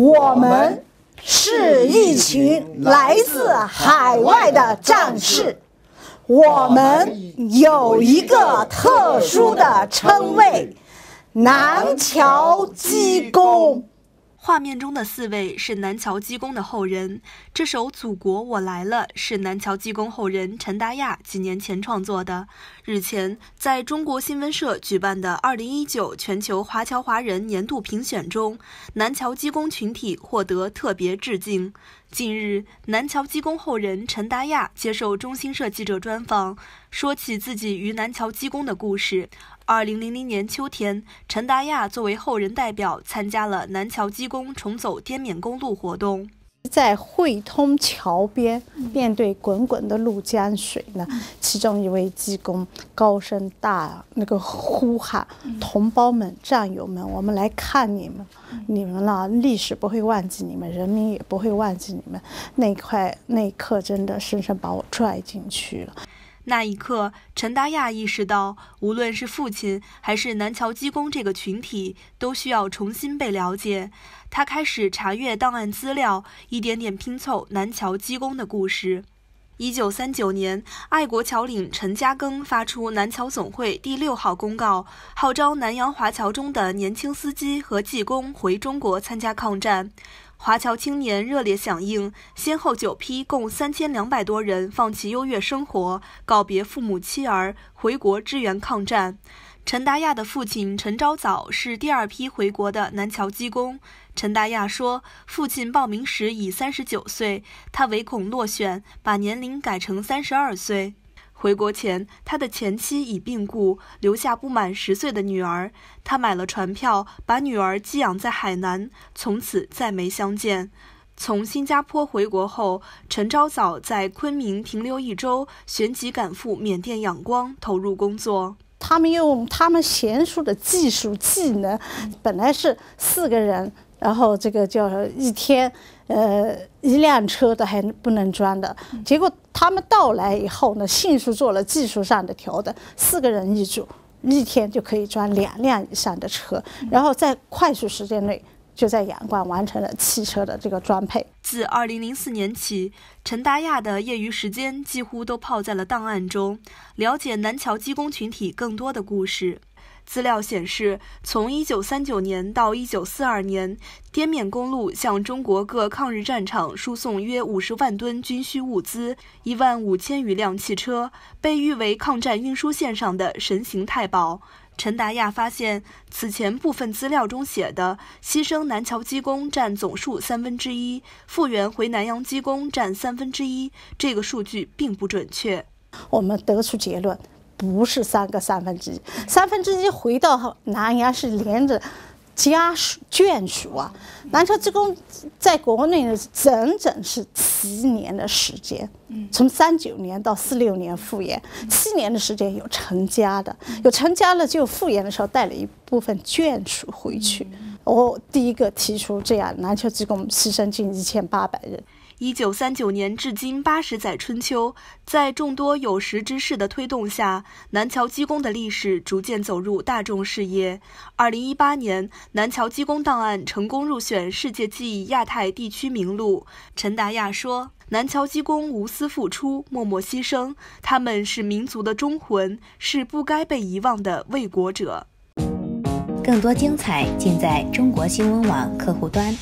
我们是一群来自海外的战士，我们有一个特殊的称谓——南桥机工。画面中的四位是南桥机公的后人。这首《祖国，我来了》是南桥机公后人陈达亚几年前创作的。日前，在中国新闻社举办的2019全球华侨华人年度评选中，南桥机公群体获得特别致敬。近日，南桥机工后人陈达亚接受中新社记者专访，说起自己与南桥机工的故事。二零零零年秋天，陈达亚作为后人代表，参加了南桥机工重走滇缅公路活动。在汇通桥边，面对滚滚的怒江水呢，其中一位机工高声大那个呼喊：“同胞们，战友们，我们来看你们，你们呢？历史不会忘记你们，人民也不会忘记你们。”那块，那一刻，真的深深把我拽进去了。那一刻，陈达亚意识到，无论是父亲还是南桥机工这个群体，都需要重新被了解。他开始查阅档案资料，一点点拼凑南桥机工的故事。一九三九年，爱国侨领陈嘉庚发出南桥总会第六号公告，号召南洋华侨中的年轻司机和技工回中国参加抗战。华侨青年热烈响应，先后九批，共三千两百多人放弃优越生活，告别父母妻儿，回国支援抗战。陈达亚的父亲陈昭藻是第二批回国的南侨机工。陈达亚说，父亲报名时已三十九岁，他唯恐落选，把年龄改成三十二岁。回国前，他的前妻已病故，留下不满十岁的女儿。他买了船票，把女儿寄养在海南，从此再没相见。从新加坡回国后，陈昭早在昆明停留一周，旋即赶赴缅甸仰光投入工作。他们用他们娴熟的技术技能，本来是四个人。然后这个叫一天，呃，一辆车的还不能装的结果，他们到来以后呢，迅速做了技术上的调整，四个人一组，一天就可以装两辆以上的车，然后在快速时间内就在阳关完成了汽车的这个装配。自2004年起，陈达亚的业余时间几乎都泡在了档案中，了解南桥机工群体更多的故事。资料显示，从1939年到1942年，滇缅公路向中国各抗日战场输送约50万吨军需物资、1万5千余辆汽车，被誉为抗战运输线上的“神行太保”。陈达亚发现，此前部分资料中写的牺牲南桥机工占总数三分之一，复员回南洋机工占三分之一，这个数据并不准确。我们得出结论。不是三个三分之一，三分之一回到南阳是连着家属眷属啊。南侨职工在国内呢，整整是七年的时间，从三九年到四六年复员，七年的时间有成家的，有成家了就复员的时候带了一部分眷属回去。我第一个提出这样，南桥职工牺牲近一千八百人。一九三九年至今八十载春秋，在众多有识之士的推动下，南桥机工的历史逐渐走入大众视野。二零一八年，南桥机工档案成功入选世界记忆亚太地区名录。陈达亚说：“南桥机工无私付出，默默牺牲，他们是民族的忠魂，是不该被遗忘的卫国者。”更多精彩尽在中国新闻网客户端。